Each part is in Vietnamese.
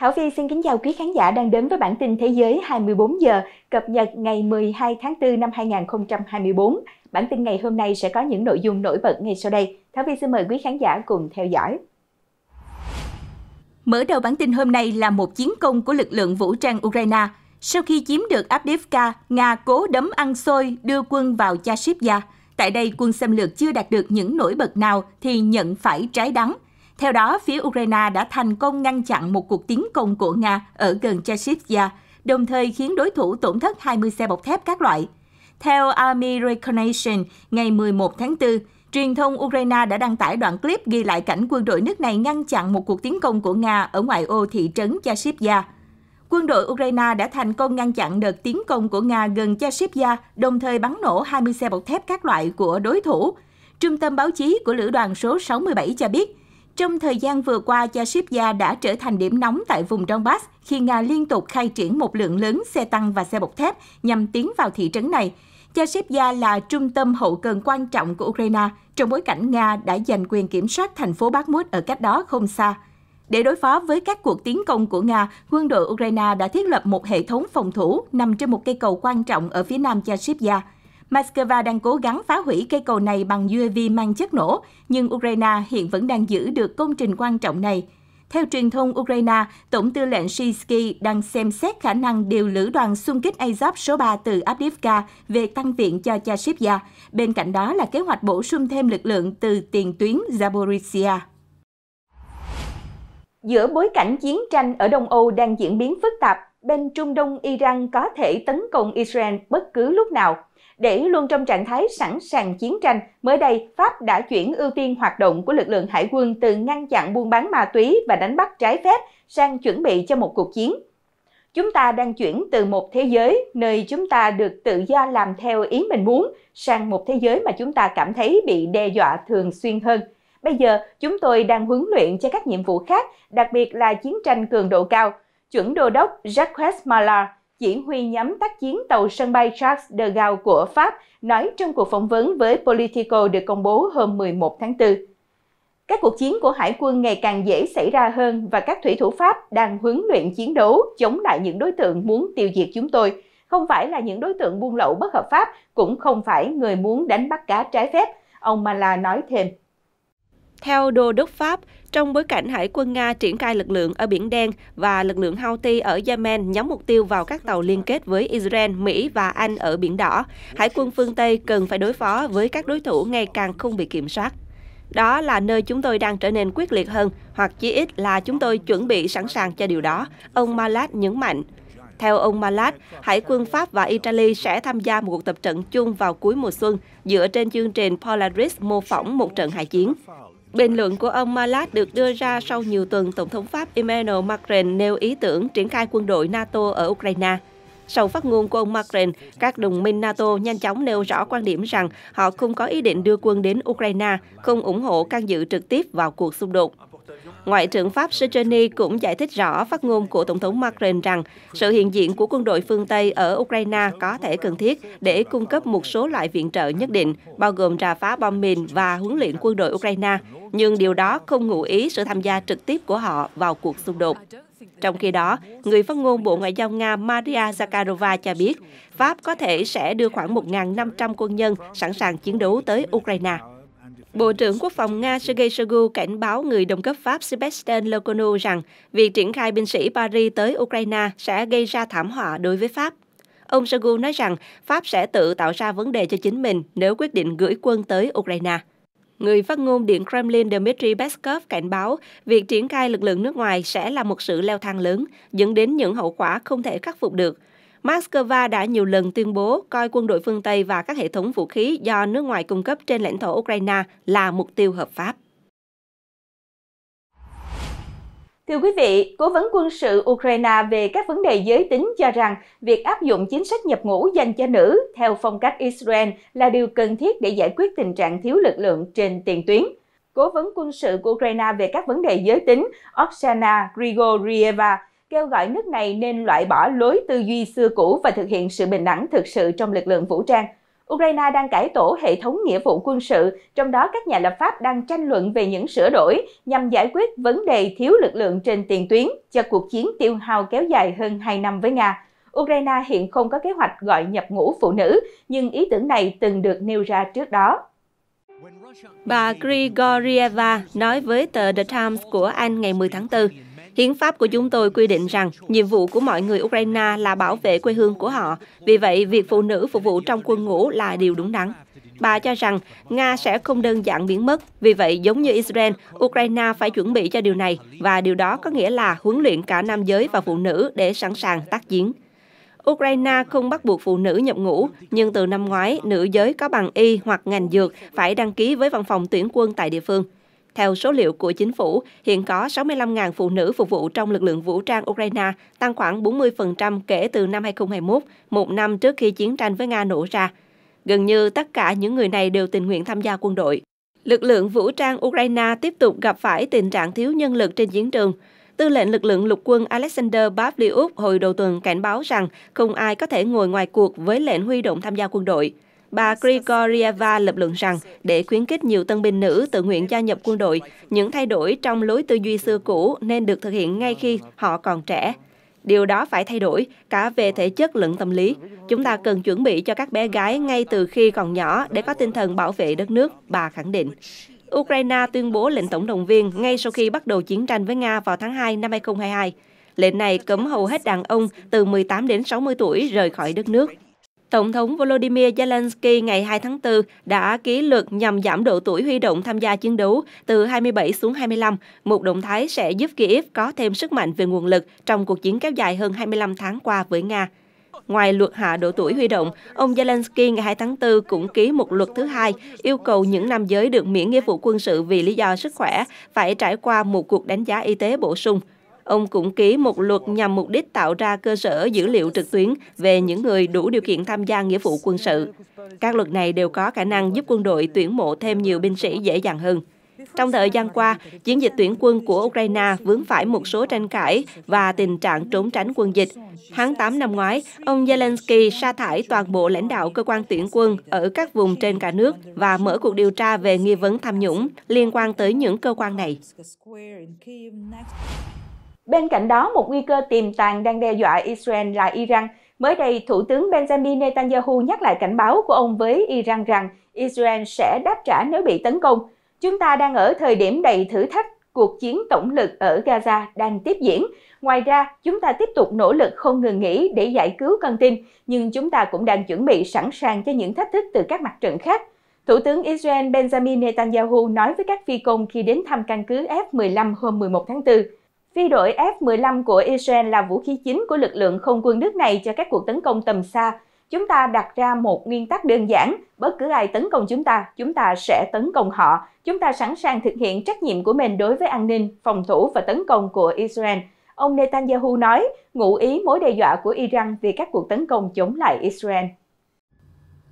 Thảo Phi xin kính chào quý khán giả đang đến với bản tin thế giới 24 giờ cập nhật ngày 12 tháng 4 năm 2024. Bản tin ngày hôm nay sẽ có những nội dung nổi bật ngay sau đây. Thảo Phi xin mời quý khán giả cùng theo dõi. Mở đầu bản tin hôm nay là một chiến công của lực lượng vũ trang Ukraine. Sau khi chiếm được Avdiivka, Nga cố đấm ăn xôi đưa quân vào Chashivya. Tại đây, quân xâm lược chưa đạt được những nổi bật nào thì nhận phải trái đắng – theo đó, phía Ukraine đã thành công ngăn chặn một cuộc tiến công của Nga ở gần Chashivya, đồng thời khiến đối thủ tổn thất 20 xe bọc thép các loại. Theo Army Reconnaissance, ngày 11 tháng 4, truyền thông Ukraine đã đăng tải đoạn clip ghi lại cảnh quân đội nước này ngăn chặn một cuộc tiến công của Nga ở ngoại ô thị trấn Chashivya. Quân đội Ukraine đã thành công ngăn chặn đợt tiến công của Nga gần Chashivya, đồng thời bắn nổ 20 xe bọc thép các loại của đối thủ. Trung tâm báo chí của Lữ đoàn số 67 cho biết, trong thời gian vừa qua, Yashivya đã trở thành điểm nóng tại vùng Donbass khi Nga liên tục khai triển một lượng lớn xe tăng và xe bọc thép nhằm tiến vào thị trấn này. Yashivya là trung tâm hậu cần quan trọng của Ukraine trong bối cảnh Nga đã giành quyền kiểm soát thành phố Bakhmut ở cách đó không xa. Để đối phó với các cuộc tiến công của Nga, quân đội Ukraine đã thiết lập một hệ thống phòng thủ nằm trên một cây cầu quan trọng ở phía nam Yashivya. Moscow đang cố gắng phá hủy cây cầu này bằng UAV mang chất nổ, nhưng Ukraine hiện vẫn đang giữ được công trình quan trọng này. Theo truyền thông Ukraine, Tổng tư lệnh Shishky đang xem xét khả năng điều lữ đoàn xung kích Azov số 3 từ Avdiivka về tăng viện cho Chashivya. Bên cạnh đó là kế hoạch bổ sung thêm lực lượng từ tiền tuyến Zaporizhia. Giữa bối cảnh chiến tranh ở Đông Âu đang diễn biến phức tạp, bên Trung Đông Iran có thể tấn công Israel bất cứ lúc nào. Để luôn trong trạng thái sẵn sàng chiến tranh, mới đây Pháp đã chuyển ưu tiên hoạt động của lực lượng hải quân từ ngăn chặn buôn bán ma túy và đánh bắt trái phép sang chuẩn bị cho một cuộc chiến. Chúng ta đang chuyển từ một thế giới nơi chúng ta được tự do làm theo ý mình muốn sang một thế giới mà chúng ta cảm thấy bị đe dọa thường xuyên hơn. Bây giờ, chúng tôi đang huấn luyện cho các nhiệm vụ khác, đặc biệt là chiến tranh cường độ cao. Chuẩn đô đốc Jacques Mallard chỉ huy nhóm tác chiến tàu sân bay Charles de Gaulle của Pháp, nói trong cuộc phỏng vấn với Politico được công bố hôm 11 tháng 4. Các cuộc chiến của hải quân ngày càng dễ xảy ra hơn và các thủy thủ Pháp đang huấn luyện chiến đấu chống lại những đối tượng muốn tiêu diệt chúng tôi, không phải là những đối tượng buôn lậu bất hợp pháp, cũng không phải người muốn đánh bắt cá trái phép, ông Mala nói thêm. Theo Đô đốc Pháp, trong bối cảnh hải quân Nga triển khai lực lượng ở Biển Đen và lực lượng Houthi ở Yemen nhắm mục tiêu vào các tàu liên kết với Israel, Mỹ và Anh ở Biển Đỏ, hải quân phương Tây cần phải đối phó với các đối thủ ngày càng không bị kiểm soát. Đó là nơi chúng tôi đang trở nên quyết liệt hơn, hoặc chí ít là chúng tôi chuẩn bị sẵn sàng cho điều đó, ông Malat nhấn mạnh. Theo ông Malat, Hải quân Pháp và Italy sẽ tham gia một cuộc tập trận chung vào cuối mùa xuân dựa trên chương trình Polaris mô phỏng một trận hải chiến. Bình luận của ông Malat được đưa ra sau nhiều tuần Tổng thống Pháp Emmanuel Macron nêu ý tưởng triển khai quân đội NATO ở Ukraine. Sau phát ngôn của ông Macron, các đồng minh NATO nhanh chóng nêu rõ quan điểm rằng họ không có ý định đưa quân đến Ukraine, không ủng hộ can dự trực tiếp vào cuộc xung đột. Ngoại trưởng Pháp Sejani cũng giải thích rõ phát ngôn của Tổng thống Macron rằng sự hiện diện của quân đội phương Tây ở Ukraine có thể cần thiết để cung cấp một số loại viện trợ nhất định, bao gồm rà phá bom mìn và huấn luyện quân đội Ukraine, nhưng điều đó không ngụ ý sự tham gia trực tiếp của họ vào cuộc xung đột. Trong khi đó, người phát ngôn Bộ Ngoại giao Nga Maria Zakharova cho biết, Pháp có thể sẽ đưa khoảng 1.500 quân nhân sẵn sàng chiến đấu tới Ukraine. Bộ trưởng Quốc phòng Nga Sergei Shoigu cảnh báo người đồng cấp Pháp Sebastian Lecornu rằng việc triển khai binh sĩ Paris tới Ukraine sẽ gây ra thảm họa đối với Pháp. Ông Shoigu nói rằng Pháp sẽ tự tạo ra vấn đề cho chính mình nếu quyết định gửi quân tới Ukraine. Người phát ngôn Điện Kremlin Dmitry Peskov cảnh báo việc triển khai lực lượng nước ngoài sẽ là một sự leo thang lớn, dẫn đến những hậu quả không thể khắc phục được – Moscow đã nhiều lần tuyên bố coi quân đội phương Tây và các hệ thống vũ khí do nước ngoài cung cấp trên lãnh thổ Ukraine là mục tiêu hợp pháp. Thưa quý vị, Cố vấn quân sự Ukraine về các vấn đề giới tính cho rằng việc áp dụng chính sách nhập ngũ dành cho nữ theo phong cách Israel là điều cần thiết để giải quyết tình trạng thiếu lực lượng trên tiền tuyến. Cố vấn quân sự của Ukraine về các vấn đề giới tính Oksana Grigorieva kêu gọi nước này nên loại bỏ lối tư duy xưa cũ và thực hiện sự bình đẳng thực sự trong lực lượng vũ trang. Ukraine đang cải tổ hệ thống nghĩa vụ quân sự, trong đó các nhà lập pháp đang tranh luận về những sửa đổi nhằm giải quyết vấn đề thiếu lực lượng trên tiền tuyến cho cuộc chiến tiêu hao kéo dài hơn 2 năm với Nga. Ukraine hiện không có kế hoạch gọi nhập ngũ phụ nữ, nhưng ý tưởng này từng được nêu ra trước đó. Bà Grigorieva nói với tờ The Times của Anh ngày 10 tháng 4, Hiến pháp của chúng tôi quy định rằng nhiệm vụ của mọi người Ukraine là bảo vệ quê hương của họ. Vì vậy, việc phụ nữ phục vụ trong quân ngũ là điều đúng đắn. Bà cho rằng Nga sẽ không đơn giản biến mất. Vì vậy, giống như Israel, Ukraine phải chuẩn bị cho điều này và điều đó có nghĩa là huấn luyện cả nam giới và phụ nữ để sẵn sàng tác chiến. Ukraine không bắt buộc phụ nữ nhập ngũ, nhưng từ năm ngoái, nữ giới có bằng y hoặc ngành dược phải đăng ký với văn phòng tuyển quân tại địa phương. Theo số liệu của chính phủ, hiện có 65.000 phụ nữ phục vụ trong lực lượng vũ trang Ukraine, tăng khoảng 40% kể từ năm 2021, một năm trước khi chiến tranh với Nga nổ ra. Gần như tất cả những người này đều tình nguyện tham gia quân đội. Lực lượng vũ trang Ukraine tiếp tục gặp phải tình trạng thiếu nhân lực trên chiến trường. Tư lệnh lực lượng lục quân Alexander Babliuk hồi đầu tuần cảnh báo rằng không ai có thể ngồi ngoài cuộc với lệnh huy động tham gia quân đội. Bà Grigorieva lập luận rằng, để khuyến khích nhiều tân binh nữ tự nguyện gia nhập quân đội, những thay đổi trong lối tư duy xưa cũ nên được thực hiện ngay khi họ còn trẻ. Điều đó phải thay đổi, cả về thể chất lẫn tâm lý. Chúng ta cần chuẩn bị cho các bé gái ngay từ khi còn nhỏ để có tinh thần bảo vệ đất nước, bà khẳng định. Ukraine tuyên bố lệnh tổng động viên ngay sau khi bắt đầu chiến tranh với Nga vào tháng 2 năm 2022. Lệnh này cấm hầu hết đàn ông từ 18 đến 60 tuổi rời khỏi đất nước. Tổng thống Volodymyr Zelensky ngày 2 tháng 4 đã ký luật nhằm giảm độ tuổi huy động tham gia chiến đấu từ 27 xuống 25, một động thái sẽ giúp Kyiv có thêm sức mạnh về nguồn lực trong cuộc chiến kéo dài hơn 25 tháng qua với Nga. Ngoài luật hạ độ tuổi huy động, ông Zelensky ngày 2 tháng 4 cũng ký một luật thứ hai yêu cầu những nam giới được miễn nghĩa vụ quân sự vì lý do sức khỏe phải trải qua một cuộc đánh giá y tế bổ sung. Ông cũng ký một luật nhằm mục đích tạo ra cơ sở dữ liệu trực tuyến về những người đủ điều kiện tham gia nghĩa vụ quân sự. Các luật này đều có khả năng giúp quân đội tuyển mộ thêm nhiều binh sĩ dễ dàng hơn. Trong thời gian qua, chiến dịch tuyển quân của Ukraine vướng phải một số tranh cãi và tình trạng trốn tránh quân dịch. Tháng 8 năm ngoái, ông Zelensky sa thải toàn bộ lãnh đạo cơ quan tuyển quân ở các vùng trên cả nước và mở cuộc điều tra về nghi vấn tham nhũng liên quan tới những cơ quan này. Bên cạnh đó, một nguy cơ tiềm tàng đang đe dọa Israel là Iran. Mới đây, Thủ tướng Benjamin Netanyahu nhắc lại cảnh báo của ông với Iran rằng Israel sẽ đáp trả nếu bị tấn công. Chúng ta đang ở thời điểm đầy thử thách, cuộc chiến tổng lực ở Gaza đang tiếp diễn. Ngoài ra, chúng ta tiếp tục nỗ lực không ngừng nghỉ để giải cứu con tin, nhưng chúng ta cũng đang chuẩn bị sẵn sàng cho những thách thức từ các mặt trận khác. Thủ tướng Israel Benjamin Netanyahu nói với các phi công khi đến thăm căn cứ F-15 hôm 11 tháng 4. Phi đội F-15 của Israel là vũ khí chính của lực lượng không quân nước này cho các cuộc tấn công tầm xa. Chúng ta đặt ra một nguyên tắc đơn giản, bất cứ ai tấn công chúng ta, chúng ta sẽ tấn công họ. Chúng ta sẵn sàng thực hiện trách nhiệm của mình đối với an ninh, phòng thủ và tấn công của Israel. Ông Netanyahu nói, ngụ ý mối đe dọa của Iran về các cuộc tấn công chống lại Israel.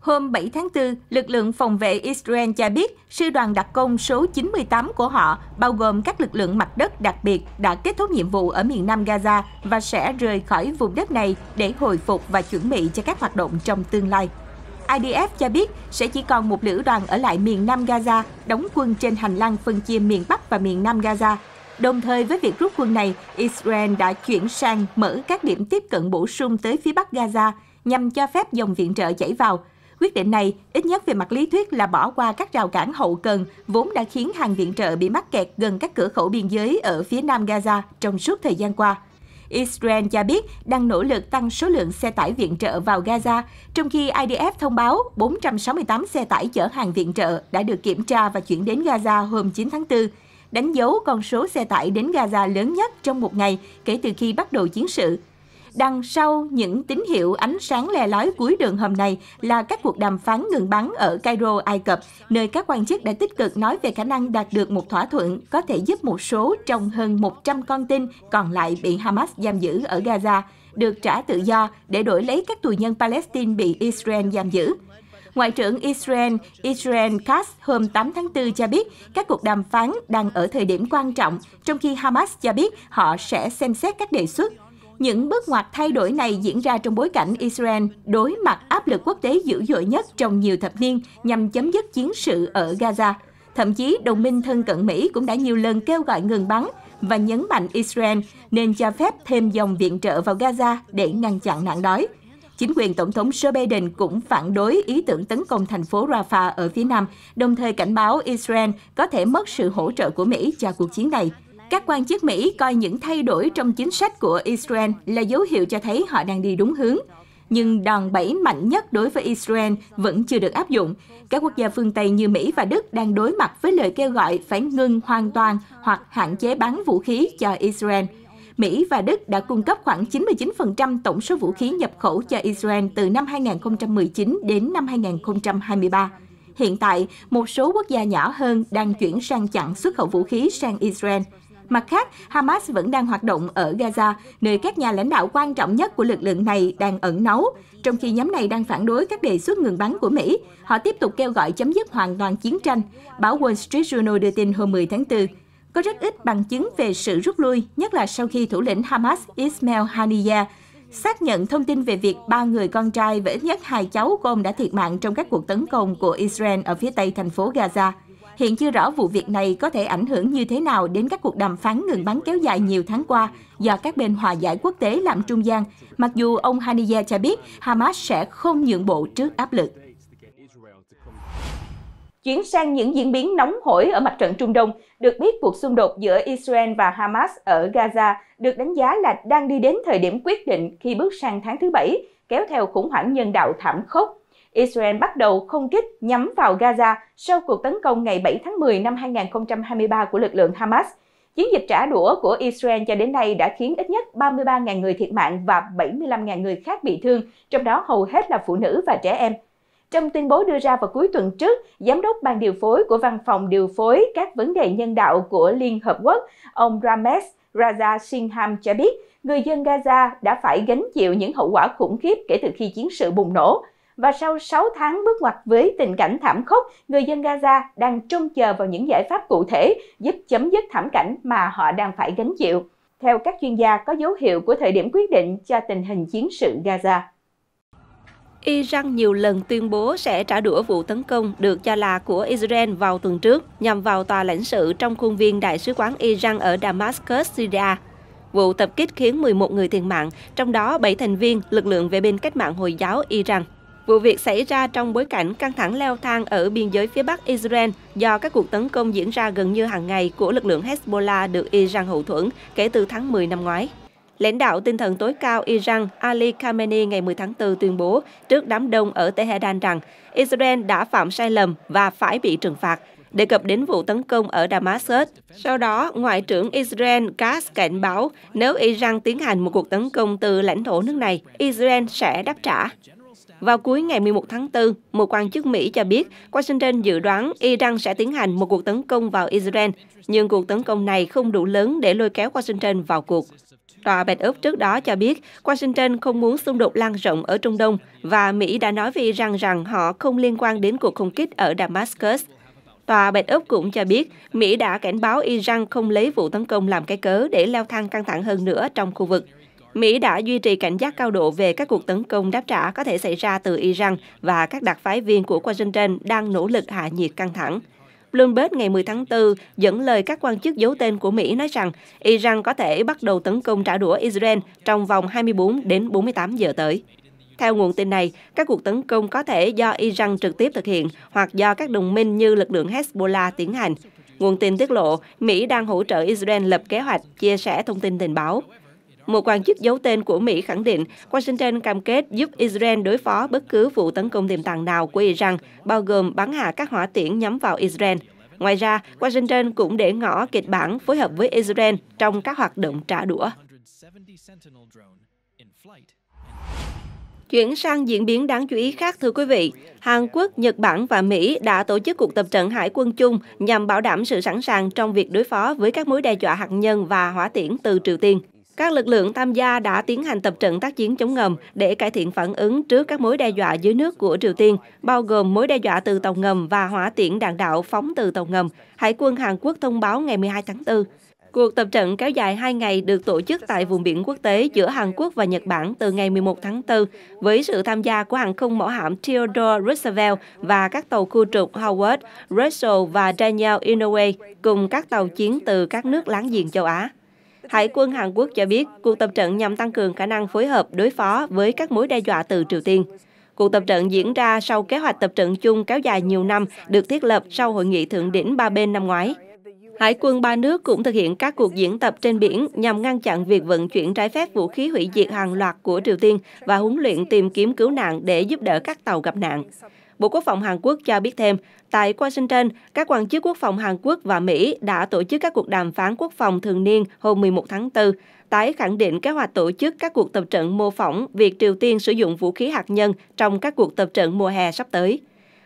Hôm 7 tháng 4, lực lượng phòng vệ Israel cho biết sư đoàn đặc công số 98 của họ, bao gồm các lực lượng mặt đất đặc biệt, đã kết thúc nhiệm vụ ở miền nam Gaza và sẽ rời khỏi vùng đất này để hồi phục và chuẩn bị cho các hoạt động trong tương lai. IDF cho biết sẽ chỉ còn một lữ đoàn ở lại miền nam Gaza, đóng quân trên hành lang phân chia miền Bắc và miền nam Gaza. Đồng thời với việc rút quân này, Israel đã chuyển sang mở các điểm tiếp cận bổ sung tới phía bắc Gaza nhằm cho phép dòng viện trợ chảy vào – Quyết định này, ít nhất về mặt lý thuyết là bỏ qua các rào cản hậu cần vốn đã khiến hàng viện trợ bị mắc kẹt gần các cửa khẩu biên giới ở phía nam Gaza trong suốt thời gian qua. Israel cho biết đang nỗ lực tăng số lượng xe tải viện trợ vào Gaza, trong khi IDF thông báo 468 xe tải chở hàng viện trợ đã được kiểm tra và chuyển đến Gaza hôm 9 tháng 4, đánh dấu con số xe tải đến Gaza lớn nhất trong một ngày kể từ khi bắt đầu chiến sự. Đằng sau những tín hiệu ánh sáng le lói cuối đường hầm này là các cuộc đàm phán ngừng bắn ở Cairo, Ai Cập, nơi các quan chức đã tích cực nói về khả năng đạt được một thỏa thuận có thể giúp một số trong hơn 100 con tin còn lại bị Hamas giam giữ ở Gaza được trả tự do để đổi lấy các tù nhân Palestine bị Israel giam giữ. Ngoại trưởng Israel Israel Katz hôm 8 tháng 4 cho biết các cuộc đàm phán đang ở thời điểm quan trọng, trong khi Hamas cho biết họ sẽ xem xét các đề xuất những bước ngoặt thay đổi này diễn ra trong bối cảnh Israel đối mặt áp lực quốc tế dữ dội nhất trong nhiều thập niên nhằm chấm dứt chiến sự ở Gaza. Thậm chí, đồng minh thân cận Mỹ cũng đã nhiều lần kêu gọi ngừng bắn và nhấn mạnh Israel nên cho phép thêm dòng viện trợ vào Gaza để ngăn chặn nạn đói. Chính quyền Tổng thống Joe Biden cũng phản đối ý tưởng tấn công thành phố Rafah ở phía Nam, đồng thời cảnh báo Israel có thể mất sự hỗ trợ của Mỹ cho cuộc chiến này. Các quan chức Mỹ coi những thay đổi trong chính sách của Israel là dấu hiệu cho thấy họ đang đi đúng hướng. Nhưng đòn bẩy mạnh nhất đối với Israel vẫn chưa được áp dụng. Các quốc gia phương Tây như Mỹ và Đức đang đối mặt với lời kêu gọi phải ngưng hoàn toàn hoặc hạn chế bán vũ khí cho Israel. Mỹ và Đức đã cung cấp khoảng 99% tổng số vũ khí nhập khẩu cho Israel từ năm 2019 đến năm 2023. Hiện tại, một số quốc gia nhỏ hơn đang chuyển sang chặn xuất khẩu vũ khí sang Israel – Mặt khác, Hamas vẫn đang hoạt động ở Gaza, nơi các nhà lãnh đạo quan trọng nhất của lực lượng này đang ẩn náu. Trong khi nhóm này đang phản đối các đề xuất ngừng bắn của Mỹ, họ tiếp tục kêu gọi chấm dứt hoàn toàn chiến tranh. Báo Wall Street Journal đưa tin hôm 10 tháng 4. Có rất ít bằng chứng về sự rút lui, nhất là sau khi thủ lĩnh Hamas Ismail Haniyeh xác nhận thông tin về việc ba người con trai và ít nhất hai cháu của ông đã thiệt mạng trong các cuộc tấn công của Israel ở phía tây thành phố Gaza. Hiện chưa rõ vụ việc này có thể ảnh hưởng như thế nào đến các cuộc đàm phán ngừng bắn kéo dài nhiều tháng qua do các bên hòa giải quốc tế làm trung gian, mặc dù ông Haniya cho biết Hamas sẽ không nhượng bộ trước áp lực. Chuyển sang những diễn biến nóng hổi ở mặt trận Trung Đông, được biết cuộc xung đột giữa Israel và Hamas ở Gaza được đánh giá là đang đi đến thời điểm quyết định khi bước sang tháng thứ Bảy, kéo theo khủng hoảng nhân đạo thảm khốc Israel bắt đầu không kích nhắm vào Gaza sau cuộc tấn công ngày 7 tháng 10 năm 2023 của lực lượng Hamas. Chiến dịch trả đũa của Israel cho đến nay đã khiến ít nhất 33.000 người thiệt mạng và 75.000 người khác bị thương, trong đó hầu hết là phụ nữ và trẻ em. Trong tuyên bố đưa ra vào cuối tuần trước, Giám đốc Ban điều phối của Văn phòng điều phối các vấn đề nhân đạo của Liên Hợp Quốc, ông Ramesh Raja Singham cho biết, người dân Gaza đã phải gánh chịu những hậu quả khủng khiếp kể từ khi chiến sự bùng nổ và sau 6 tháng bước ngoặt với tình cảnh thảm khốc, người dân Gaza đang trông chờ vào những giải pháp cụ thể giúp chấm dứt thảm cảnh mà họ đang phải gánh chịu. Theo các chuyên gia, có dấu hiệu của thời điểm quyết định cho tình hình chiến sự Gaza. Iran nhiều lần tuyên bố sẽ trả đũa vụ tấn công được cho là của Israel vào tuần trước nhằm vào tòa lãnh sự trong khuôn viên Đại sứ quán Iran ở Damascus, Syria. Vụ tập kích khiến 11 người thiệt mạng, trong đó 7 thành viên lực lượng vệ binh cách mạng Hồi giáo Iran. Vụ việc xảy ra trong bối cảnh căng thẳng leo thang ở biên giới phía bắc Israel do các cuộc tấn công diễn ra gần như hàng ngày của lực lượng Hezbollah được Iran hậu thuẫn kể từ tháng 10 năm ngoái. Lãnh đạo tinh thần tối cao Iran Ali Khamenei ngày 10 tháng 4 tuyên bố trước đám đông ở Tehran rằng Israel đã phạm sai lầm và phải bị trừng phạt, đề cập đến vụ tấn công ở Damascus. Sau đó, Ngoại trưởng Israel Katz cảnh báo nếu Iran tiến hành một cuộc tấn công từ lãnh thổ nước này, Israel sẽ đáp trả. Vào cuối ngày 11 tháng 4, một quan chức Mỹ cho biết Washington dự đoán Iran sẽ tiến hành một cuộc tấn công vào Israel, nhưng cuộc tấn công này không đủ lớn để lôi kéo Washington vào cuộc. Tòa Bạch Ốc trước đó cho biết Washington không muốn xung đột lan rộng ở Trung Đông và Mỹ đã nói với Iran rằng họ không liên quan đến cuộc không kích ở Damascus. Tòa Bạch Ốc cũng cho biết Mỹ đã cảnh báo Iran không lấy vụ tấn công làm cái cớ để leo thang căng thẳng hơn nữa trong khu vực. Mỹ đã duy trì cảnh giác cao độ về các cuộc tấn công đáp trả có thể xảy ra từ Iran và các đặc phái viên của Washington đang nỗ lực hạ nhiệt căng thẳng. Bloomberg ngày 10 tháng 4 dẫn lời các quan chức giấu tên của Mỹ nói rằng Iran có thể bắt đầu tấn công trả đũa Israel trong vòng 24 đến 48 giờ tới. Theo nguồn tin này, các cuộc tấn công có thể do Iran trực tiếp thực hiện hoặc do các đồng minh như lực lượng Hezbollah tiến hành. Nguồn tin tiết lộ, Mỹ đang hỗ trợ Israel lập kế hoạch chia sẻ thông tin tình báo. Một quan chức giấu tên của Mỹ khẳng định Washington cam kết giúp Israel đối phó bất cứ vụ tấn công tiềm tàng nào của Iran, bao gồm bắn hạ các hỏa tiễn nhắm vào Israel. Ngoài ra, Washington cũng để ngỏ kịch bản phối hợp với Israel trong các hoạt động trả đũa. Chuyển sang diễn biến đáng chú ý khác thưa quý vị, Hàn Quốc, Nhật Bản và Mỹ đã tổ chức cuộc tập trận hải quân chung nhằm bảo đảm sự sẵn sàng trong việc đối phó với các mối đe dọa hạt nhân và hỏa tiễn từ Triều Tiên. Các lực lượng tham gia đã tiến hành tập trận tác chiến chống ngầm để cải thiện phản ứng trước các mối đe dọa dưới nước của Triều Tiên, bao gồm mối đe dọa từ tàu ngầm và hỏa tiễn đạn đạo phóng từ tàu ngầm, Hải quân Hàn Quốc thông báo ngày 12 tháng 4. Cuộc tập trận kéo dài 2 ngày được tổ chức tại vùng biển quốc tế giữa Hàn Quốc và Nhật Bản từ ngày 11 tháng 4 với sự tham gia của hàng không mẫu hạm Theodore Roosevelt và các tàu khu trục Howard, Russell và Daniel Inouye cùng các tàu chiến từ các nước láng giềng châu Á. Hải quân Hàn Quốc cho biết cuộc tập trận nhằm tăng cường khả năng phối hợp đối phó với các mối đe dọa từ Triều Tiên. Cuộc tập trận diễn ra sau kế hoạch tập trận chung kéo dài nhiều năm được thiết lập sau hội nghị thượng đỉnh ba bên năm ngoái. Hải quân ba nước cũng thực hiện các cuộc diễn tập trên biển nhằm ngăn chặn việc vận chuyển trái phép vũ khí hủy diệt hàng loạt của Triều Tiên và huấn luyện tìm kiếm cứu nạn để giúp đỡ các tàu gặp nạn. Bộ Quốc phòng Hàn Quốc cho biết thêm, Tại Washington, các quan chức quốc phòng Hàn Quốc và Mỹ đã tổ chức các cuộc đàm phán quốc phòng thường niên hôm 11 tháng 4, tái khẳng định kế hoạch tổ chức các cuộc tập trận mô phỏng việc Triều Tiên sử dụng vũ khí hạt nhân trong các cuộc tập trận mùa hè sắp tới.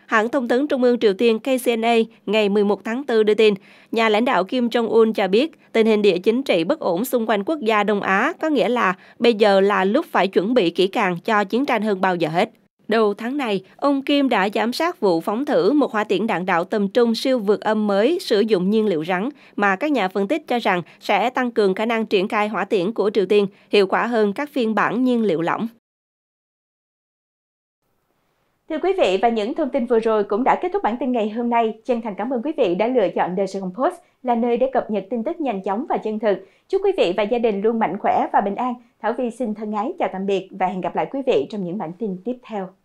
Hãng thông tấn Trung ương Triều Tiên KCNA ngày 11 tháng 4 đưa tin, nhà lãnh đạo Kim Jong-un cho biết tình hình địa chính trị bất ổn xung quanh quốc gia Đông Á có nghĩa là bây giờ là lúc phải chuẩn bị kỹ càng cho chiến tranh hơn bao giờ hết. Đầu tháng này, ông Kim đã giám sát vụ phóng thử một hỏa tiễn đạn đạo tầm trung siêu vượt âm mới sử dụng nhiên liệu rắn mà các nhà phân tích cho rằng sẽ tăng cường khả năng triển khai hỏa tiễn của Triều Tiên hiệu quả hơn các phiên bản nhiên liệu lỏng. Thưa quý vị và những thông tin vừa rồi cũng đã kết thúc bản tin ngày hôm nay. Chân thành cảm ơn quý vị đã lựa chọn The Saigon Post là nơi để cập nhật tin tức nhanh chóng và chân thực. Chúc quý vị và gia đình luôn mạnh khỏe và bình an. Thảo Vi xin thân ái chào tạm biệt và hẹn gặp lại quý vị trong những bản tin tiếp theo.